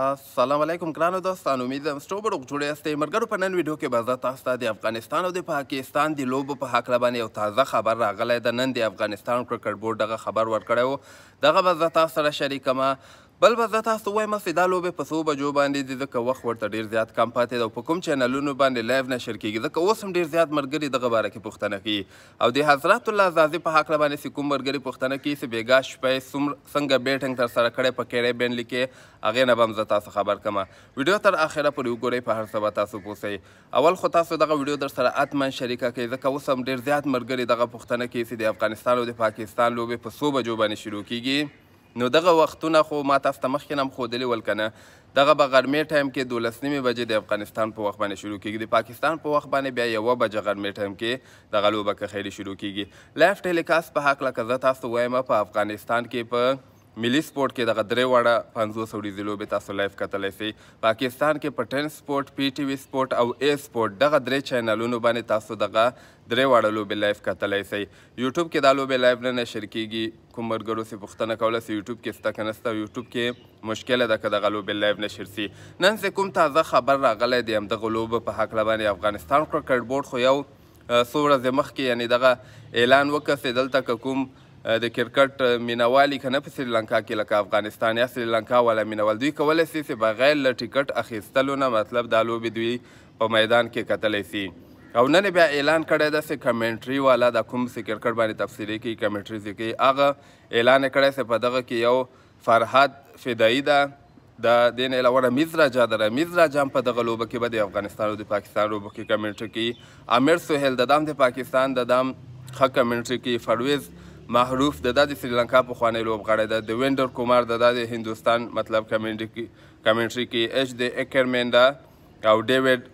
السلام علیکم ګرانو دوستان امید زم ستو بډو جوړې استې مرګرو په نن ویډیو کې بازار تاسو ته د افغانستان او د پاکستان د لوب په حق باندې یو تازه خبر راغلی د نن د افغانستان کرکټ بورډ دغه خبر ورکړیو دغه بازار تاسو سره شریکم بل به زه تاسو وایم چې دا لوبې په څو بجو باندې دي ځکه وخت ورته ډېر زیات کم پاتې دی او په کوم چینلونو باندې لایو نشر کېږي ځکه اوس هم ډېر زیات ملګري دغه باره کې پوښتنه کوي او د حضرت الله زازي په هکله باندې چې کوم ملګري پوښتنه کوي چې بېګا شپه څنګه بیټنګ ترسره کړی په کیړی بین لیکې هغې نه به هم زه تاسو خبر کړم ویډیو تر اخره پورې وګورئ په هر څه به تاسو پوسئ اول خو تاسو دغه ویډیو در سره اتمن شریکه کوئ ځکه اوس هم ډېر زیات ملګري دغه پوښتنه کوي چې د افغانستان او د پاکستان لوبې په څو بجو باندې شروع کېږي نو دغه وختونه خو ما تاسو ته مخکې هم ښودلي ول که نه دغه به غرمې ټایم کې دولس نیمې بجې د افغانستان په وخت باندې شروع کیږي د پاکستان په وخت باندې بیا یوه بجه غرمې ټایم کې دغه لوبه که خیلی شروع کیږي لایف ټیلیکاست په هکله که زه تاسو وایم په افغانستان کې په ملي سپورت کې دغه درې واړه پنځوس ورځې لوبې تاسو لایف کتلی سئ پاکستان کې په ټین سپورت پی ټي وي سپورت او ای سپورت دغه درې چینلونو باندې تاسو دغه درې واړه لوبې لایف کتلی سئ یوټیوب کې دا لوبې لایف نه نشر کیږي کوم ملګرو سې پوښتنه کوله سې یوټیوب کې ستا که نسته یوټیوب کې مشکله ده که دغه لوبې لایف نشر سي نن سې کوم تازه خبر راغلی دی همدغه لوبو په هکله باندې افغانستان کرکټ بورډ خو یو څو ورځې مخکې یعنې دغه اعلان وکړ سې دلته که کوم د کرکټ مینوالي کنه په سریلانکا کې لکه افغانستان یا سریلانکا ولا مینوال دوی کولای سي چې بغیر له ټیکټ اخیستلو نه مطلب دا لوبې دوی په میدان کې کتلی سي او نن بیا اعلان کړی داسې کمنټري والا د کوم څه کرکټ باندې تفصیلي کوي کمنټریز کوي هغه اعلان کړی چې په دغه کې یو فرحات فدایي ده د دین علاوه رمیز راجا د رمیز راجا هم په دغه لوبه کې به د افغانستان او د پاکستان لوبه کې کمنټري کوي امیر سهیل د دام د پاکستان د دام ښه کمنټري کوي فرویز محروف د د سریلانکا په خوانی لوبغاړی ده د وینډر کومار د د هندوستان مطلب کمنټري کې اچ د اکرمنډا او ډیوډ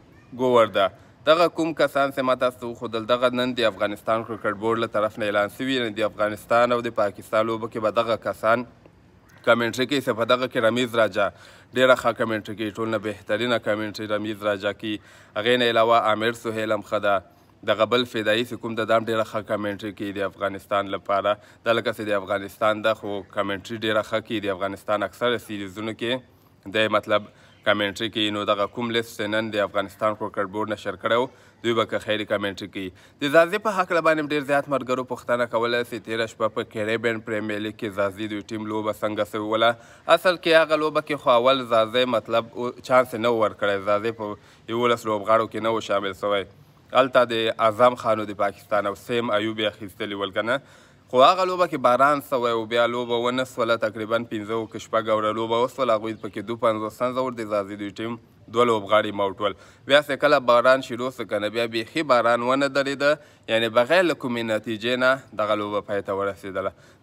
ګوور ده دغه کوم کسان چې ما تاسو وښودل دغه نن د افغانستان کرکټ بورډ له طرف نه اعلان شوي د افغانستان او د پاکستان لوبه کې به دغه کسان کمنټري کې څه په دغه کې رمیز راجا ډیره ښه کمنټري کوي ټول نه بهترینه کمنټري رمیز راجا کوي هغې نه علاوه عامر سهیل هم ښه ده دغه بل فدایي سکوم د دام ډیره ښه کمنټري کوي د افغانستان لپاره دا لکه څه د افغانستان د خو کمنټري ډیره ښه کوي د افغانستان اکثره سیریزونو کې د مطلب کمنټري کوي نو دغه کوم لیست نن د افغانستان کرکټ بورډ نشر کړو دوی به که خیر کمنټري کوي د زازي په حق لبانې ډیر زیات مرګرو پښتنه کوله چې تیر شپه په کیریبین پریمیر لیګ کې زازي دوی ټیم لوبه څنګه سوي ولا اصل کې هغه لوبه کې خو اول زازي مطلب چانس نه ور کړی زازي په یو لس لوبغاړو کې نه و شامل شوی هلته د اعظم خانو د پاکستان او سیم ایوب یې اخیستلي ول کنه خو هغه لوبه کې باران سوی او بیا لوبه ونه سوله تقریبا پنځه او شپږ اوره لوبه وسوله هغوی پکې دوه پنځوسم زور د زازي دوی ټیم دوه لوبغاړي ماوټول بیا چې کله باران شروع سو کنه بیا بیخي باران ونه درېده یعنی بغیر له کومې نتیجې نه دغه لوبه پای ته ورسېدله